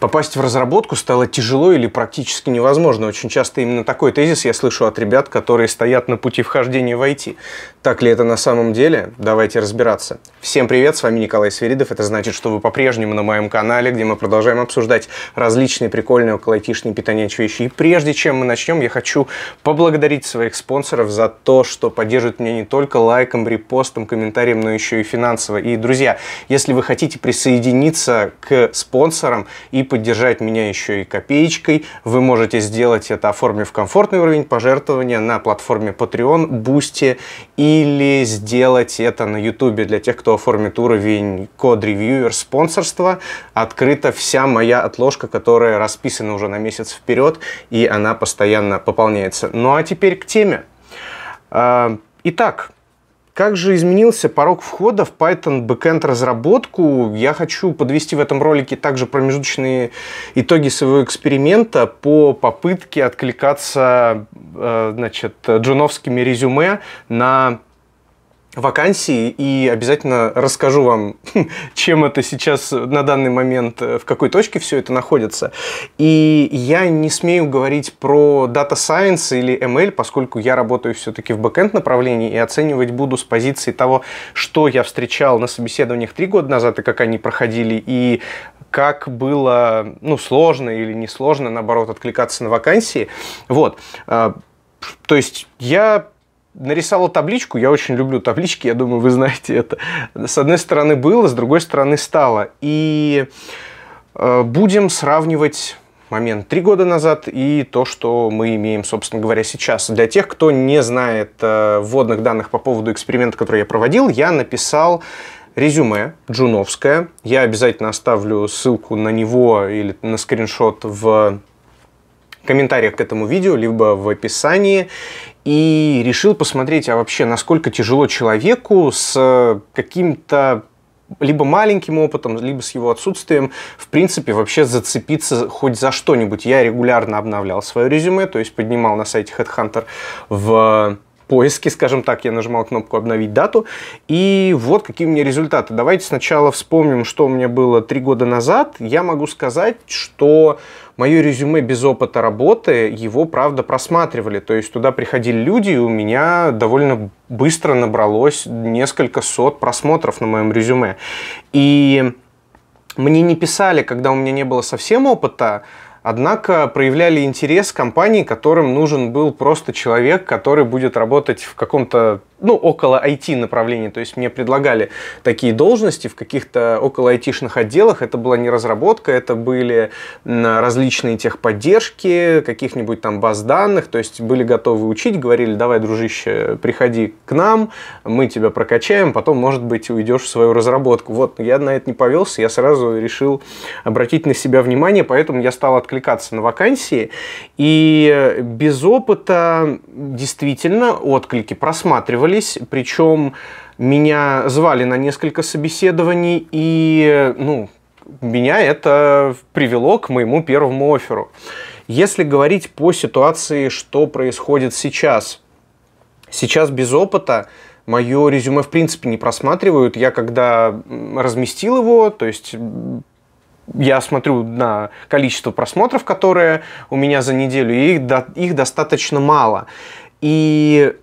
попасть в разработку стало тяжело или практически невозможно. Очень часто именно такой тезис я слышу от ребят, которые стоят на пути вхождения в IT. Так ли это на самом деле? Давайте разбираться. Всем привет, с вами Николай Сверидов. Это значит, что вы по-прежнему на моем канале, где мы продолжаем обсуждать различные прикольные около айтишные питонячие вещи. И прежде чем мы начнем, я хочу поблагодарить своих спонсоров за то, что поддерживают меня не только лайком, репостом, комментарием, но еще и финансово. И, друзья, если вы хотите присоединиться к спонсорам и поддержать меня еще и копеечкой. Вы можете сделать это, оформив комфортный уровень пожертвования на платформе Patreon, Boosty или сделать это на YouTube для тех, кто оформит уровень код ревьюер спонсорства. Открыта вся моя отложка, которая расписана уже на месяц вперед, и она постоянно пополняется. Ну а теперь к теме. А, итак, как же изменился порог входа в Python backend разработку? Я хочу подвести в этом ролике также промежуточные итоги своего эксперимента по попытке откликаться э, значит, джуновскими резюме на вакансии и обязательно расскажу вам, чем это сейчас э, на данный момент, э, в какой точке все это находится. И я не смею говорить про Data Science или ML, поскольку я работаю все-таки в бэкенд направлении и оценивать буду с позиции того, что я встречал на собеседованиях три года назад и как они проходили, и как было ну, сложно или несложно, наоборот, откликаться на вакансии. Вот. Э, то есть я нарисовал табличку, я очень люблю таблички, я думаю, вы знаете это. С одной стороны было, с другой стороны стало. И э, будем сравнивать момент три года назад и то, что мы имеем, собственно говоря, сейчас. Для тех, кто не знает э, вводных данных по поводу эксперимента, который я проводил, я написал резюме джуновское. Я обязательно оставлю ссылку на него или на скриншот в комментариях к этому видео, либо в описании и решил посмотреть, а вообще, насколько тяжело человеку с э, каким-то либо маленьким опытом, либо с его отсутствием, в принципе, вообще зацепиться хоть за что-нибудь. Я регулярно обновлял свое резюме, то есть поднимал на сайте Headhunter в поиске, скажем так, я нажимал кнопку «Обновить дату». И вот какие у меня результаты. Давайте сначала вспомним, что у меня было три года назад. Я могу сказать, что мое резюме без опыта работы, его, правда, просматривали. То есть туда приходили люди, и у меня довольно быстро набралось несколько сот просмотров на моем резюме. И мне не писали, когда у меня не было совсем опыта, Однако проявляли интерес компании, которым нужен был просто человек, который будет работать в каком-то ну, около IT направлений, то есть мне предлагали такие должности в каких-то около IT-шных отделах, это была не разработка, это были различные техподдержки, каких-нибудь там баз данных, то есть были готовы учить, говорили, давай, дружище, приходи к нам, мы тебя прокачаем, потом, может быть, уйдешь в свою разработку. Вот, я на это не повелся, я сразу решил обратить на себя внимание, поэтому я стал откликаться на вакансии, и э, без опыта действительно отклики просматривали отказывались, причем меня звали на несколько собеседований, и ну, меня это привело к моему первому оферу. Если говорить по ситуации, что происходит сейчас, сейчас без опыта мое резюме в принципе не просматривают. Я когда разместил его, то есть я смотрю на количество просмотров, которые у меня за неделю, и их, до, их достаточно мало. И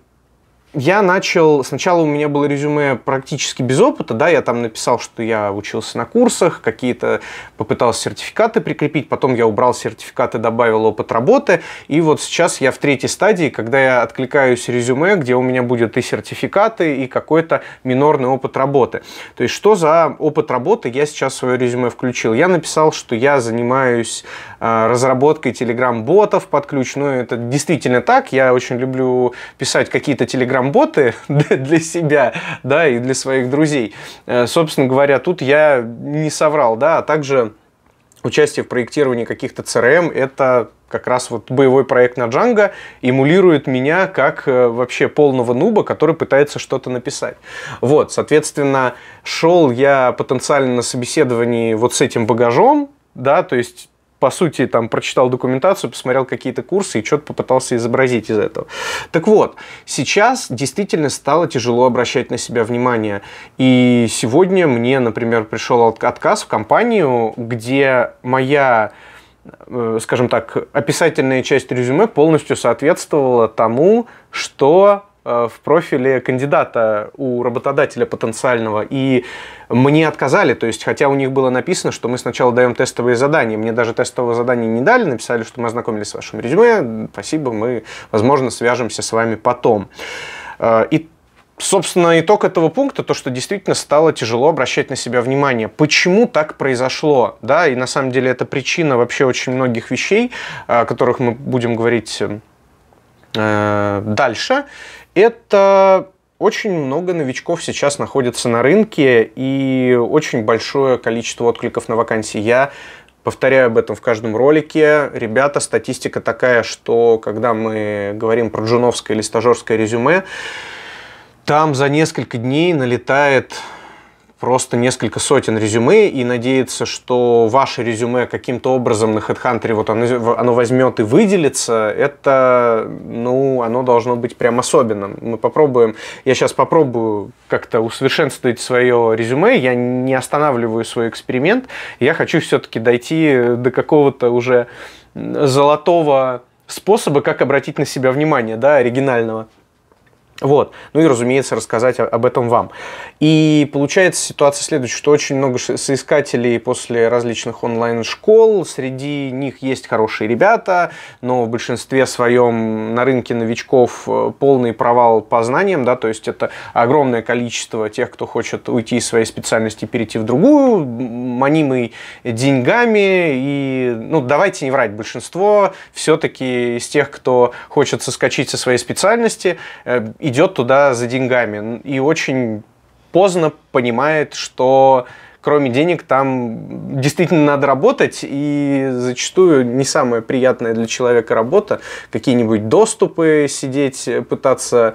я начал, сначала у меня было резюме практически без опыта, да, я там написал, что я учился на курсах, какие-то попытался сертификаты прикрепить, потом я убрал сертификаты, добавил опыт работы, и вот сейчас я в третьей стадии, когда я откликаюсь резюме, где у меня будет и сертификаты, и какой-то минорный опыт работы. То есть что за опыт работы я сейчас в свое резюме включил? Я написал, что я занимаюсь э, разработкой телеграм-ботов под ключ, ну это действительно так, я очень люблю писать какие-то телеграм работы для себя, да, и для своих друзей. Э, собственно говоря, тут я не соврал, да, а также участие в проектировании каких-то CRM – это как раз вот боевой проект на Django эмулирует меня как э, вообще полного нуба, который пытается что-то написать. Вот, соответственно, шел я потенциально на собеседовании вот с этим багажом, да, то есть по сути, там прочитал документацию, посмотрел какие-то курсы и что-то попытался изобразить из этого. Так вот, сейчас действительно стало тяжело обращать на себя внимание. И сегодня мне, например, пришел отказ в компанию, где моя э, скажем так, описательная часть резюме полностью соответствовала тому, что Э, в профиле кандидата у работодателя потенциального, и мне отказали, то есть, хотя у них было написано, что мы сначала даем тестовые задания, мне даже тестового задания не дали, написали, что мы ознакомились с вашим резюме, спасибо, мы, возможно, свяжемся с вами потом. Э, и Собственно, итог этого пункта, то, что действительно стало тяжело обращать на себя внимание. Почему так произошло? Да, и на самом деле это причина вообще очень многих вещей, о которых мы будем говорить э, дальше это очень много новичков сейчас находится на рынке и очень большое количество откликов на вакансии. Я повторяю об этом в каждом ролике. Ребята, статистика такая, что когда мы говорим про джуновское или стажерское резюме, там за несколько дней налетает просто несколько сотен резюме и надеяться, что ваше резюме каким-то образом на HeadHunter вот оно, оно возьмет и выделится, это, ну, оно должно быть прям особенным. Мы попробуем, я сейчас попробую как-то усовершенствовать свое резюме, я не останавливаю свой эксперимент, я хочу все-таки дойти до какого-то уже золотого способа, как обратить на себя внимание, да, оригинального. Вот. Ну и, разумеется, рассказать об этом вам. И получается ситуация следующая, что очень много соискателей после различных онлайн-школ, среди них есть хорошие ребята, но в большинстве своем на рынке новичков э, полный провал по знаниям, да, то есть это огромное количество тех, кто хочет уйти из своей специальности и перейти в другую, манимый деньгами, и, ну, давайте не врать, большинство все-таки из тех, кто хочет соскочить со своей специальности, э, идет туда за деньгами и очень поздно понимает, что кроме денег, там действительно надо работать, и зачастую не самая приятная для человека работа, какие-нибудь доступы сидеть, пытаться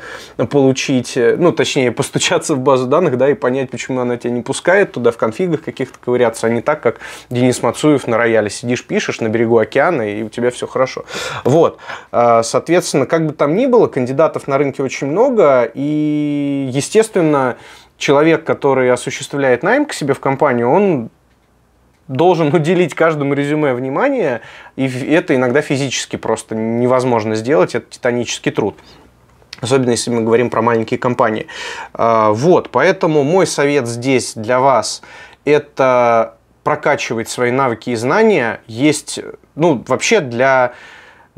получить, ну, точнее, постучаться в базу данных, да, и понять, почему она тебя не пускает туда, в конфигах каких-то ковыряться, а не так, как Денис Мацуев на рояле. Сидишь, пишешь на берегу океана, и у тебя все хорошо. Вот. А, соответственно, как бы там ни было, кандидатов на рынке очень много, и, естественно, человек, который осуществляет найм к себе в компанию, он должен уделить каждому резюме внимание, и это иногда физически просто невозможно сделать, это титанический труд. Особенно если мы говорим про маленькие компании. А, вот, поэтому мой совет здесь для вас – это прокачивать свои навыки и знания. Есть, ну, вообще для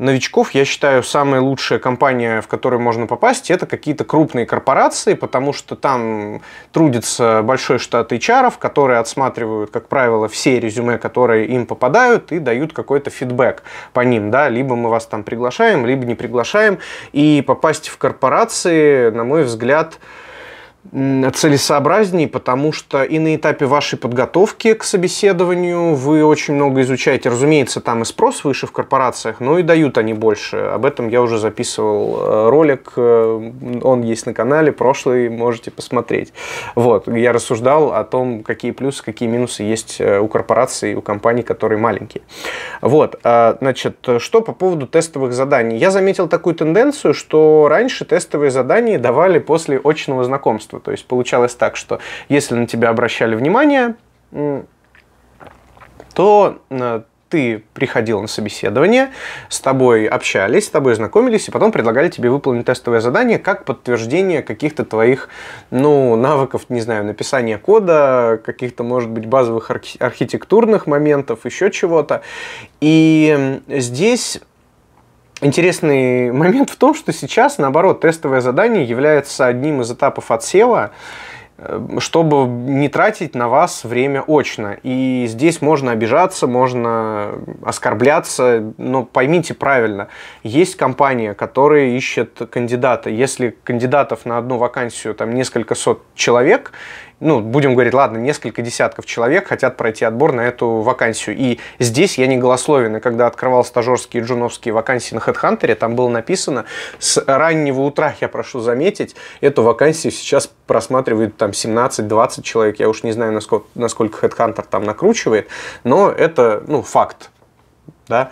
новичков, я считаю, самая лучшая компания, в которую можно попасть, это какие-то крупные корпорации, потому что там трудится большой штат HR, которые отсматривают, как правило, все резюме, которые им попадают, и дают какой-то фидбэк по ним. Да? Либо мы вас там приглашаем, либо не приглашаем. И попасть в корпорации, на мой взгляд, целесообразнее, потому что и на этапе вашей подготовки к собеседованию вы очень много изучаете. Разумеется, там и спрос выше в корпорациях, но и дают они больше. Об этом я уже записывал э, ролик, э, он есть на канале, прошлый можете посмотреть. Вот, я рассуждал о том, какие плюсы, какие минусы есть э, у корпораций, у компаний, которые маленькие. Вот, значит, что по поводу тестовых заданий. Я заметил такую тенденцию, что раньше тестовые задания давали после очного знакомства общества. То есть получалось так, что если на тебя обращали внимание, то э, ты приходил на собеседование, с тобой общались, с тобой знакомились, и потом предлагали тебе выполнить тестовое задание как подтверждение каких-то твоих, ну, навыков, не знаю, написания кода, каких-то, может быть, базовых архитектурных моментов, еще чего-то. И здесь Интересный момент в том, что сейчас, наоборот, тестовое задание является одним из этапов отсева, э, чтобы не тратить на вас время очно. И здесь можно обижаться, можно оскорбляться, но поймите правильно, есть компания, которая ищет кандидата. Если кандидатов на одну вакансию там несколько сот человек, ну, будем говорить, ладно, несколько десятков человек хотят пройти отбор на эту вакансию. И здесь я не голословен. И когда открывал стажерские джуновские вакансии на HeadHunter, там было написано, с раннего утра, я прошу заметить, эту вакансию сейчас просматривают там 17-20 человек. Я уж не знаю, насколько, насколько HeadHunter там накручивает, но это, ну, факт да.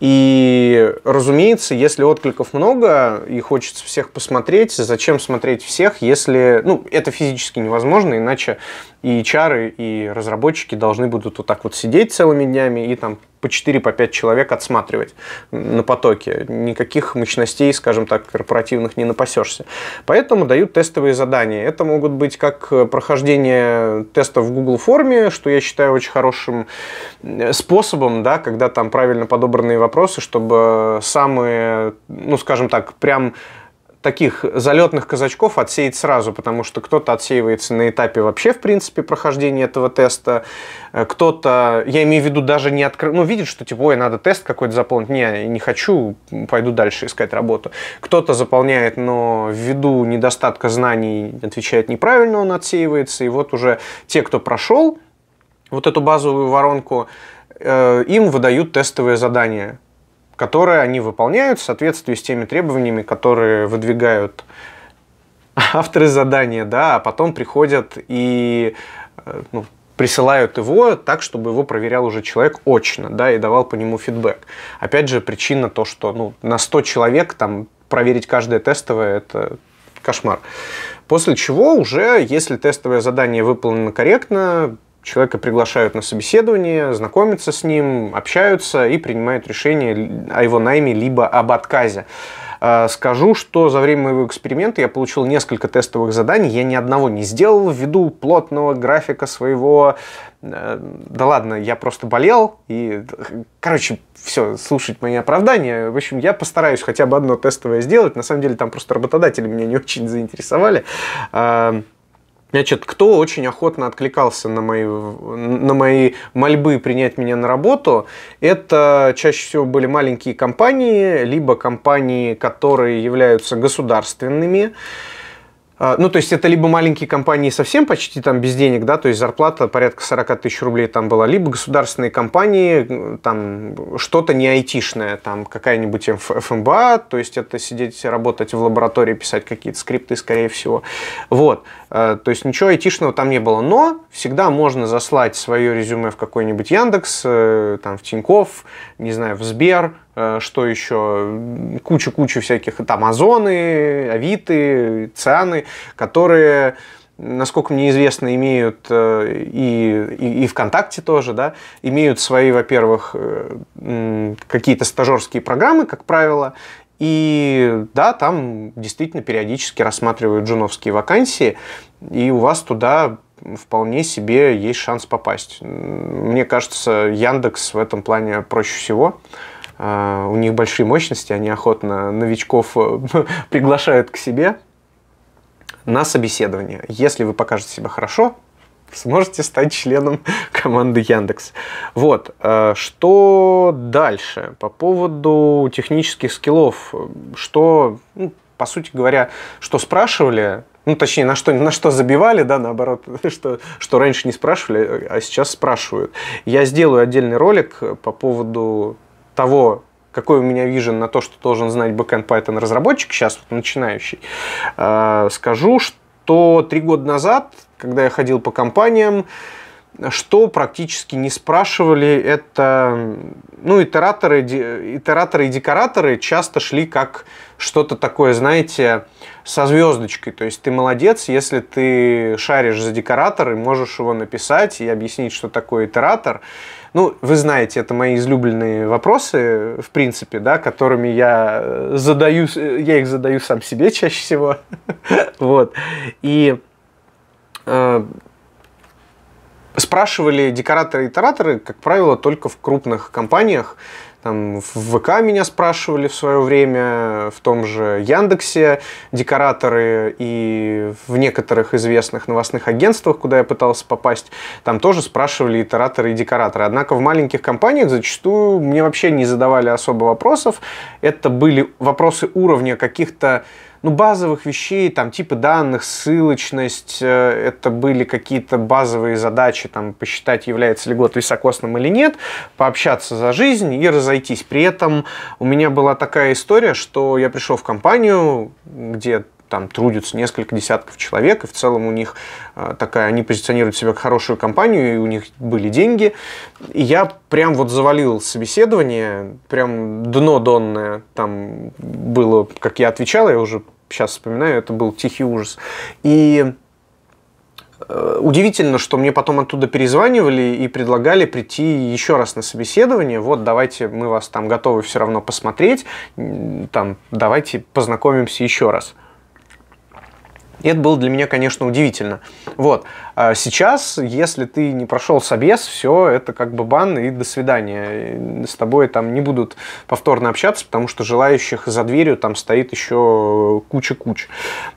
И, разумеется, если откликов много и хочется всех посмотреть, зачем смотреть всех, если, ну, это физически невозможно, иначе и чары и разработчики должны будут вот так вот сидеть целыми днями и там по 4-5 по человек отсматривать на потоке. Никаких мощностей, скажем так, корпоративных не напасешься. Поэтому дают тестовые задания. Это могут быть как э, прохождение теста в Google форме, что я считаю очень хорошим э, способом, да, когда там правильно подобранные вопросы, чтобы э, самые, ну, скажем так, прям таких залетных казачков отсеять сразу, потому что кто-то отсеивается на этапе вообще, в принципе, прохождения этого теста, э, кто-то, я имею в виду, даже не открыл, ну, видит, что, типа, ой, надо тест какой-то заполнить, не, не хочу, пойду дальше искать работу. Кто-то заполняет, но ввиду недостатка знаний отвечает неправильно, он отсеивается, и вот уже те, кто прошел вот эту базовую воронку, э, им выдают тестовые задания которые они выполняют в соответствии с теми требованиями, которые выдвигают авторы задания, да, а потом приходят и э, ну, присылают его так, чтобы его проверял уже человек очно, да, и давал по нему фидбэк. Опять же, причина то, что ну, на 100 человек там проверить каждое тестовое – это кошмар. После чего уже, если тестовое задание выполнено корректно, Человека приглашают на собеседование, знакомятся с ним, общаются и принимают решение о его найме либо об отказе. А, скажу, что за время моего эксперимента я получил несколько тестовых заданий, я ни одного не сделал ввиду плотного графика своего. Э, да ладно, я просто болел, и, короче, все, слушать мои оправдания. В общем, я постараюсь хотя бы одно тестовое сделать. На самом деле, там просто работодатели меня не очень заинтересовали. Значит, кто очень охотно откликался на мои, на мои мольбы принять меня на работу, это чаще всего были маленькие компании, либо компании, которые являются государственными, а, ну, то есть это либо маленькие компании совсем почти там без денег, да, то есть зарплата порядка 40 тысяч рублей там была, либо государственные компании, там что-то не айтишное, там какая-нибудь ФМБА, эм то есть это сидеть, работать в лаборатории, писать какие-то скрипты, скорее всего. Вот, э, то есть ничего айтишного там не было, но всегда можно заслать свое резюме в какой-нибудь Яндекс, э, там в Тиньков, не знаю, в Сбер, Э, что еще, куча-куча всяких, там Озоны, Авиты, Цианы, которые насколько мне известно, имеют э, и, и, и ВКонтакте тоже, да, имеют свои, во-первых, э, какие-то стажерские программы, как правило, и да, там действительно периодически рассматривают джуновские вакансии, и у вас туда вполне себе есть шанс попасть. Мне кажется, Яндекс в этом плане проще всего. А, у них большие мощности, они охотно новичков э, приглашают к себе на собеседование. Если вы покажете себя хорошо, сможете стать членом команды Яндекс. Вот, э, что дальше по поводу технических скиллов, что, ну, по сути говоря, что спрашивали, ну, точнее, на что, на что забивали, да, наоборот, что, что раньше не спрашивали, а сейчас спрашивают. Я сделаю отдельный ролик по поводу того, какой у меня вижен на то, что должен знать backend Python разработчик, сейчас вот начинающий, э, скажу, что три года назад, когда я ходил по компаниям, что практически не спрашивали, это, ну, итераторы, итераторы и декораторы часто шли как что-то такое, знаете, со звездочкой. То есть ты молодец, если ты шаришь за декоратор и можешь его написать и объяснить, что такое итератор. Ну, вы знаете, это мои излюбленные вопросы, в принципе, да, которыми я э, задаю, э, я их задаю сам себе чаще всего. Вот. И э, спрашивали декораторы-итераторы, и как правило, только в крупных компаниях, там в ВК меня спрашивали в свое время, в том же Яндексе декораторы и в некоторых известных новостных агентствах, куда я пытался попасть, там тоже спрашивали итераторы и декораторы. Однако в маленьких компаниях зачастую мне вообще не задавали особо вопросов. Это были вопросы уровня каких-то ну, базовых вещей, там, типа данных, ссылочность, э, это были какие-то базовые задачи, там, посчитать, является ли год високосным или нет, пообщаться за жизнь и разойтись. При этом у меня была такая история, что я пришел в компанию, где там трудятся несколько десятков человек, и в целом у них э, такая, они позиционируют себя как хорошую компанию, и у них были деньги. И я прям вот завалил собеседование, прям дно донное там было, как я отвечал, я уже сейчас вспоминаю, это был тихий ужас. И э, удивительно, что мне потом оттуда перезванивали и предлагали прийти еще раз на собеседование. Вот, давайте, мы вас там готовы все равно посмотреть, там, давайте познакомимся еще раз. И это было для меня, конечно, удивительно. Вот. А сейчас, если ты не прошел собес, все, это как бы бан и до свидания. С тобой там не будут повторно общаться, потому что желающих за дверью там стоит еще куча куча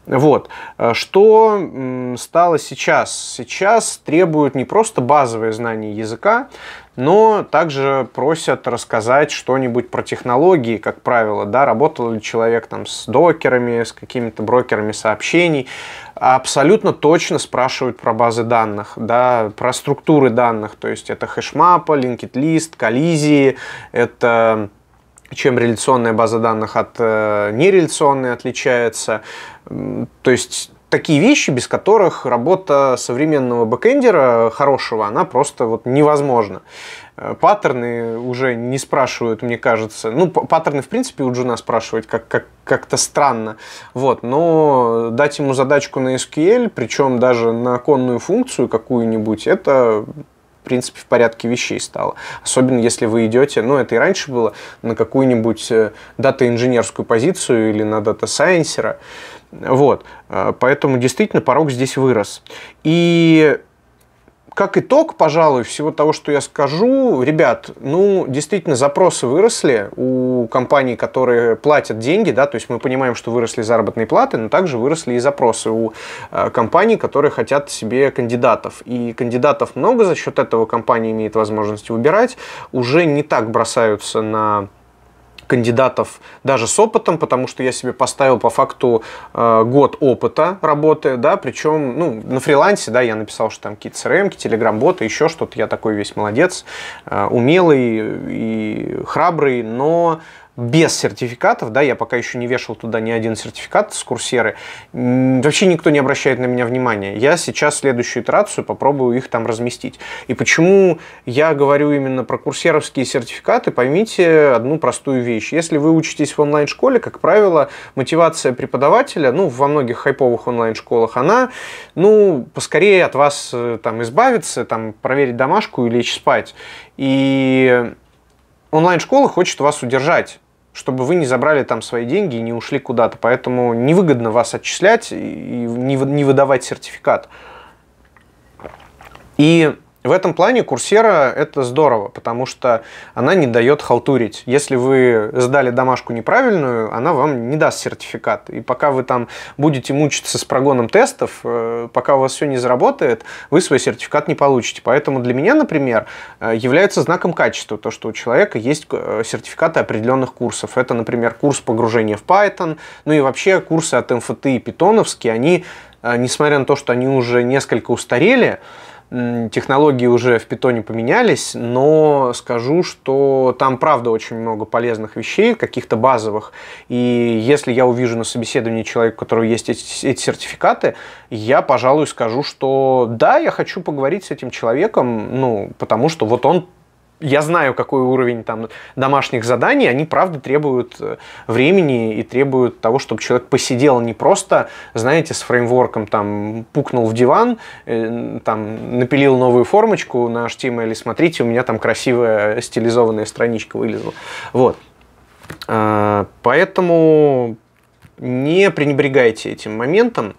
Вот. А что стало сейчас? Сейчас требуют не просто базовые знания языка, но также просят рассказать что-нибудь про технологии, как правило, да, работал ли человек там с докерами, с какими-то брокерами сообщений, абсолютно точно спрашивают про базы данных, да, про структуры данных, то есть это хэшмапа, linked list, коллизии, это чем реляционная база данных от э, нереляционной отличается. То есть такие вещи, без которых работа современного бэкэндера хорошего, она просто вот невозможна. Э, паттерны уже не спрашивают, мне кажется. Ну, паттерны, в принципе, у Джуна спрашивать как-то как, как, как странно. Вот, но дать ему задачку на SQL, причем даже на конную функцию какую-нибудь, это в принципе, в порядке вещей стало. Особенно если вы идете, ну, это и раньше было, на какую-нибудь э, дата-инженерскую позицию или на дата-сайенсера. Вот. Э, поэтому действительно порог здесь вырос. И как итог, пожалуй, всего того, что я скажу, ребят, ну, действительно, запросы выросли у компаний, которые платят деньги, да, то есть мы понимаем, что выросли заработные платы, но также выросли и запросы у э, компаний, которые хотят себе кандидатов. И кандидатов много, за счет этого компания имеет возможность выбирать, уже не так бросаются на кандидатов даже с опытом, потому что я себе поставил по факту э, год опыта работы, да, причем, ну, на фрилансе, да, я написал, что там какие-то CRM, телеграм-боты, еще что-то, я такой весь молодец, э, умелый и храбрый, но без сертификатов, да, я пока еще не вешал туда ни один сертификат с курсеры, вообще никто не обращает на меня внимания. Я сейчас следующую итерацию попробую их там разместить. И почему я говорю именно про курсеровские сертификаты, поймите одну простую вещь. Если вы учитесь в онлайн-школе, как правило, мотивация преподавателя, ну, во многих хайповых онлайн-школах, она, ну, поскорее от вас э, там избавиться, там, проверить домашку и лечь спать. И онлайн-школа хочет вас удержать чтобы вы не забрали там свои деньги и не ушли куда-то. Поэтому невыгодно вас отчислять и не выдавать сертификат. И в этом плане курсера это здорово, потому что она не дает халтурить. Если вы сдали домашку неправильную, она вам не даст сертификат. И пока вы там будете мучиться с прогоном тестов, э, пока у вас все не заработает, вы свой сертификат не получите. Поэтому для меня, например, э, является знаком качества то, что у человека есть э, сертификаты определенных курсов. Это, например, курс погружения в Python, ну и вообще курсы от МФТ и питоновские, они, несмотря на то, что они уже несколько устарели, Технологии уже в питоне поменялись, но скажу, что там правда очень много полезных вещей, каких-то базовых. И если я увижу на собеседовании человека, у которого есть эти, эти сертификаты, я, пожалуй, скажу, что да, я хочу поговорить с этим человеком, ну, потому что вот он я знаю, какой уровень там домашних заданий, они правда требуют э, времени и требуют того, чтобы человек посидел не просто, знаете, с фреймворком там пукнул в диван, э, там напилил новую формочку на HTML, смотрите, у меня там красивая стилизованная страничка вылезла. Вот. А, поэтому не пренебрегайте этим моментом.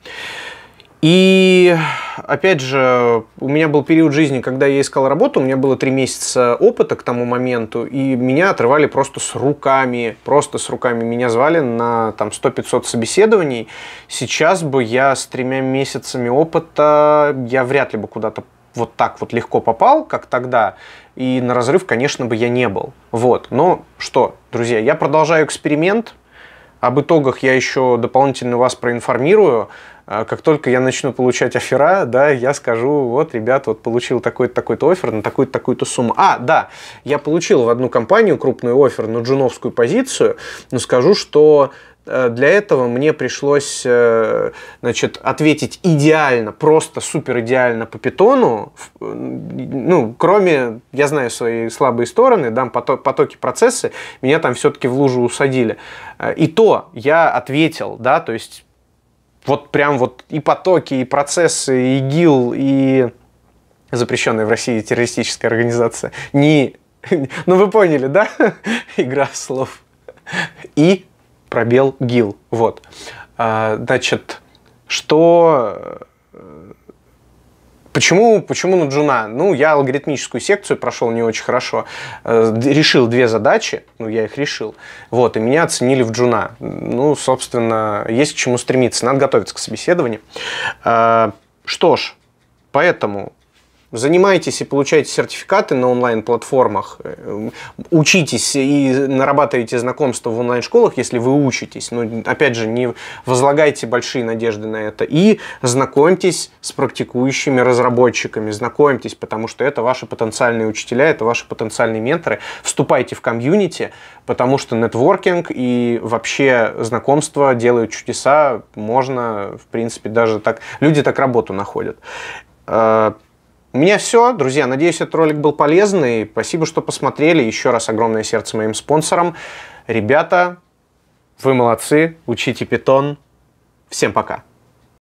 И опять же, у меня был период жизни, когда я искал работу, у меня было три месяца опыта к тому моменту, и меня отрывали просто с руками, просто с руками. Меня звали на там 100-500 собеседований. Сейчас бы я с тремя месяцами опыта, я вряд ли бы куда-то вот так вот легко попал, как тогда, и на разрыв, конечно, бы я не был. Вот. Но что, друзья, я продолжаю эксперимент, об итогах я еще дополнительно вас проинформирую. А как только я начну получать офера, да, я скажу, вот, ребят, вот получил такой-то, такой-то офер на такую-то, такую-то сумму. А, да, я получил в одну компанию крупную офер на джуновскую позицию, но скажу, что э, для этого мне пришлось э, значит, ответить идеально, просто супер идеально по питону. Ну, кроме, я знаю свои слабые стороны, дам потоки процессы, меня там все-таки в лужу усадили. Э, и то я ответил, да, то есть вот прям вот и потоки, и процессы, и ИГИЛ, и запрещенная в России террористическая организация. Не... Ну вы поняли, да? Игра слов. И пробел ГИЛ. Вот. А, значит, что Почему, почему на Джуна? Ну, я алгоритмическую секцию прошел не очень хорошо. Э, решил две задачи, ну, я их решил. Вот, и меня оценили в Джуна. Ну, собственно, есть к чему стремиться. Надо готовиться к собеседованию. Э, что ж, поэтому Занимайтесь и получайте сертификаты на онлайн-платформах, э, учитесь и нарабатывайте знакомства в онлайн-школах, если вы учитесь. Но, опять же, не возлагайте большие надежды на это. И знакомьтесь с практикующими разработчиками, знакомьтесь, потому что это ваши потенциальные учителя, это ваши потенциальные менторы. Вступайте в комьюнити, потому что нетворкинг и вообще знакомство делают чудеса. Можно, в принципе, даже так... Люди так работу находят. Э, у меня все, друзья. Надеюсь, этот ролик был полезный. Спасибо, что посмотрели. Еще раз огромное сердце моим спонсорам. Ребята, вы молодцы. Учите питон. Всем пока.